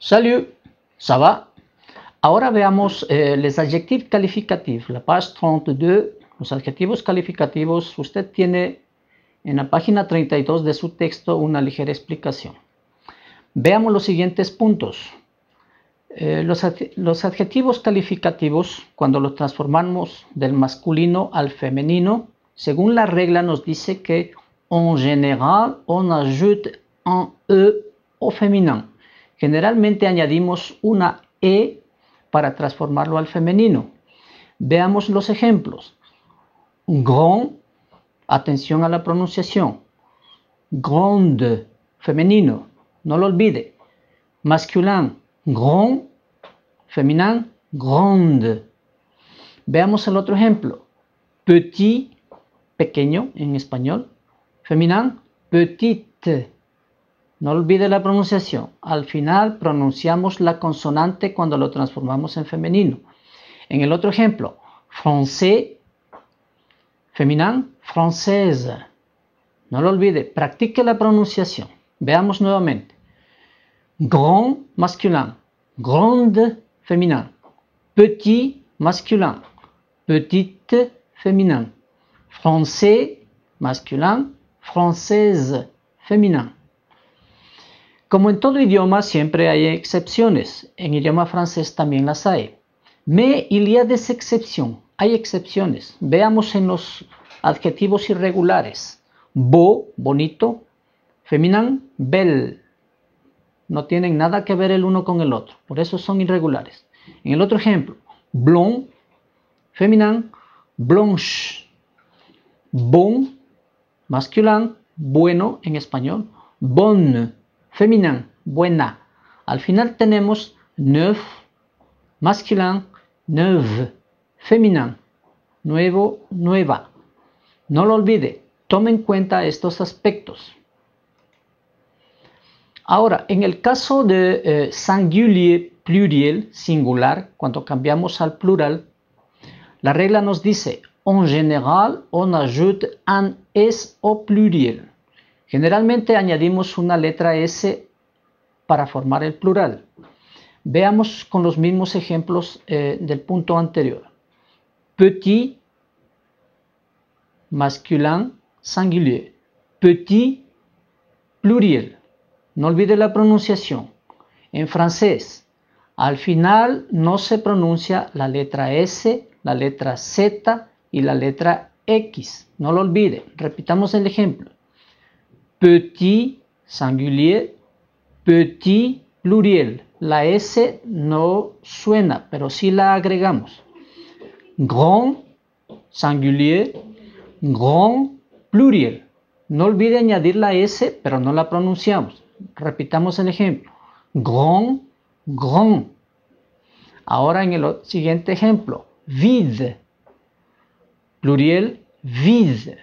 Salut, ça va? Ahora veamos eh, los adjetivos calificativos. La page 32, los adjetivos calificativos. Usted tiene en la página 32 de su texto una ligera explicación. Veamos los siguientes puntos. Eh, los, adjetivos calificativos, cuando los transformamos del masculino al femenino, según la regla nos dice que en general, on ajoute un e au féminin. Generalmente añadimos una E para transformarlo al femenino. Veamos los ejemplos. Grand, atención a la pronunciación. Grande, femenino, no lo olvide. Masculin, grand, feminin, grande. Veamos el otro ejemplo. Petit, pequeño en español. Feminin, petite no olvide la pronunciación. Al final pronunciamos la consonante cuando lo transformamos en femenino. En el otro ejemplo, français, feminin, française. No lo olvide, practique la pronunciación. Veamos nuevamente. Grand masculin, grande feminin. Petit masculin, petite feminin. Français masculin, française féminin. Como en todo idioma, siempre hay excepciones. En idioma francés también las hay. Me il y a des Hay excepciones. Veamos en los adjetivos irregulares. Beau, bonito. Feminin, belle. No tienen nada que ver el uno con el otro. Por eso son irregulares. En el otro ejemplo, blond, feminin, blanche. Bon, masculin, bueno en español. bon. Feminin, buena. Al final tenemos neuf, masculin, neuf, Féminin, nuevo, nueva. No lo olvide, tome en cuenta estos aspectos. Ahora, en el caso de eh, singulier, pluriel, singular, cuando cambiamos al plural, la regla nos dice, en general, on ajoute un es au pluriel. Generalmente añadimos una letra S para formar el plural. Veamos con los mismos ejemplos eh, del punto anterior. Petit, masculin, singulier. Petit, pluriel. No olvide la pronunciación. En francés, al final no se pronuncia la letra S, la letra Z y la letra X. No lo olvide. Repitamos el ejemplo petit singulier, petit pluriel. La S no suena, pero sí la agregamos. Grand singulier, grand pluriel. No olvide añadir la S, pero no la pronunciamos. Repitamos el ejemplo. Grand, grand. Ahora en el siguiente ejemplo. Vide. Pluriel, vide.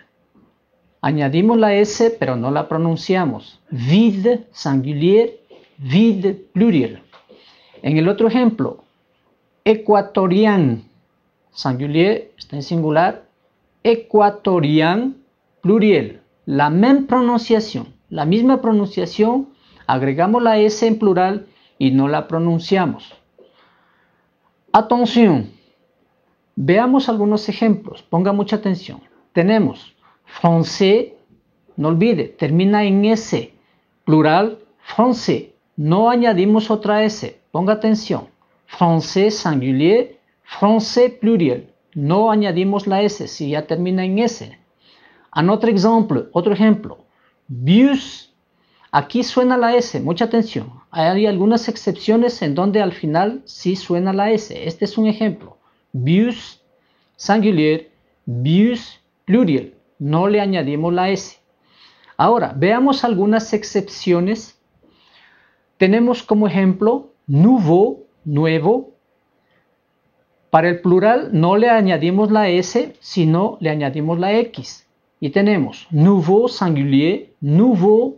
Añadimos la S, pero no la pronunciamos. Vide singulier, vide pluriel. En el otro ejemplo, ecuatorian, singulier está en singular, ecuatorian, pluriel. La misma pronunciación, la misma pronunciación, agregamos la S en plural y no la pronunciamos. Atención. Veamos algunos ejemplos. Ponga mucha atención. Tenemos Français, no olvide, termina en S, plural français. No añadimos otra S, ponga atención. Français singulier, français pluriel. No añadimos la S si ya termina en S. An otro ejemplo, otro ejemplo. Bus, aquí suena la S, mucha atención. Hay algunas excepciones en donde al final sí suena la S. Este es un ejemplo. Bus singulier, bus pluriel no le añadimos la S. Ahora, veamos algunas excepciones. Tenemos como ejemplo nouveau, nuevo. Para el plural no le añadimos la S, sino le añadimos la X. Y tenemos nouveau singulier, nouveau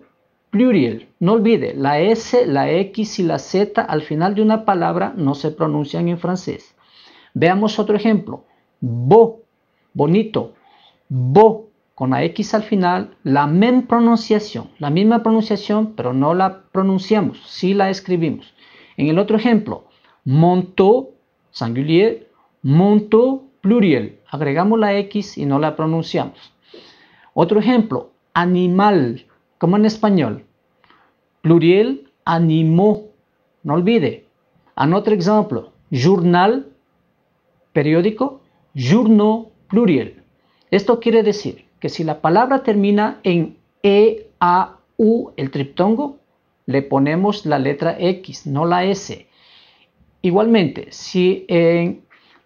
pluriel. No olvide, la S, la X y la Z al final de una palabra no se pronuncian en francés. Veamos otro ejemplo. Bo, bonito. Bo, con la X al final, la misma pronunciación, la misma pronunciación, pero no la pronunciamos, sí la escribimos. En el otro ejemplo, monto, singulier, monto, pluriel. Agregamos la X y no la pronunciamos. Otro ejemplo, animal, como en español. Pluriel, animó. No olvide. Un otro ejemplo, journal, periódico, journaux, pluriel. Esto quiere decir que si la palabra termina en E, A, U, el triptongo, le ponemos la letra X, no la S. Igualmente, si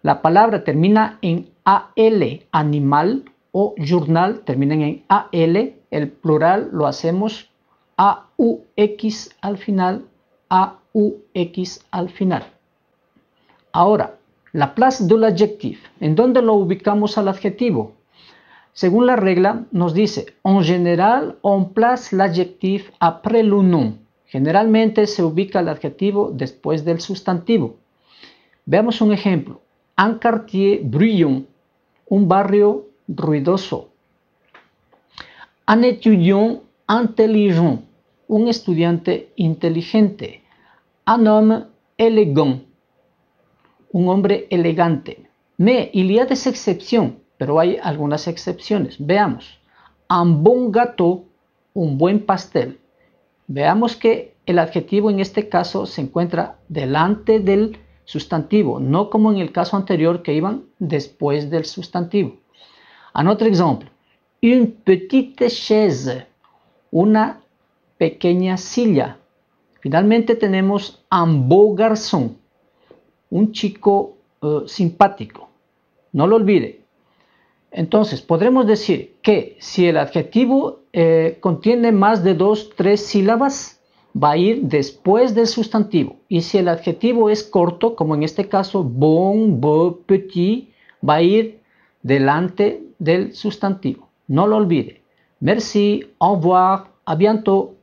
la palabra termina en AL, animal o journal, terminan en AL, el plural lo hacemos a x al final, a x al final. Ahora, la place de l'adjective, ¿en dónde lo ubicamos al adjetivo? Según la regla, nos dice, en general, on place l'adjectif après le nom. Generalmente se ubica el adjetivo después del sustantivo. Veamos un ejemplo. Un quartier bruyant, un barrio ruidoso. Un étudiant intelligent, un estudiante inteligente. Un homme élégant, un hombre elegante. Mais il y a pero hay algunas excepciones. Veamos, un buen gato, un buen pastel. Veamos que el adjetivo en este caso se encuentra delante del sustantivo, no como en el caso anterior que iban después del sustantivo. Un otro ejemplo, une petite chaise, una pequeña silla. Finalmente tenemos un beau garçon, un chico eh, simpático. No lo olvide, entonces, podremos decir que si el adjetivo eh, contiene más de dos, tres sílabas, va a ir después del sustantivo. Y si el adjetivo es corto, como en este caso, bon, beau, petit, va a ir delante del sustantivo. No lo olvide. Merci, au revoir, à bientôt.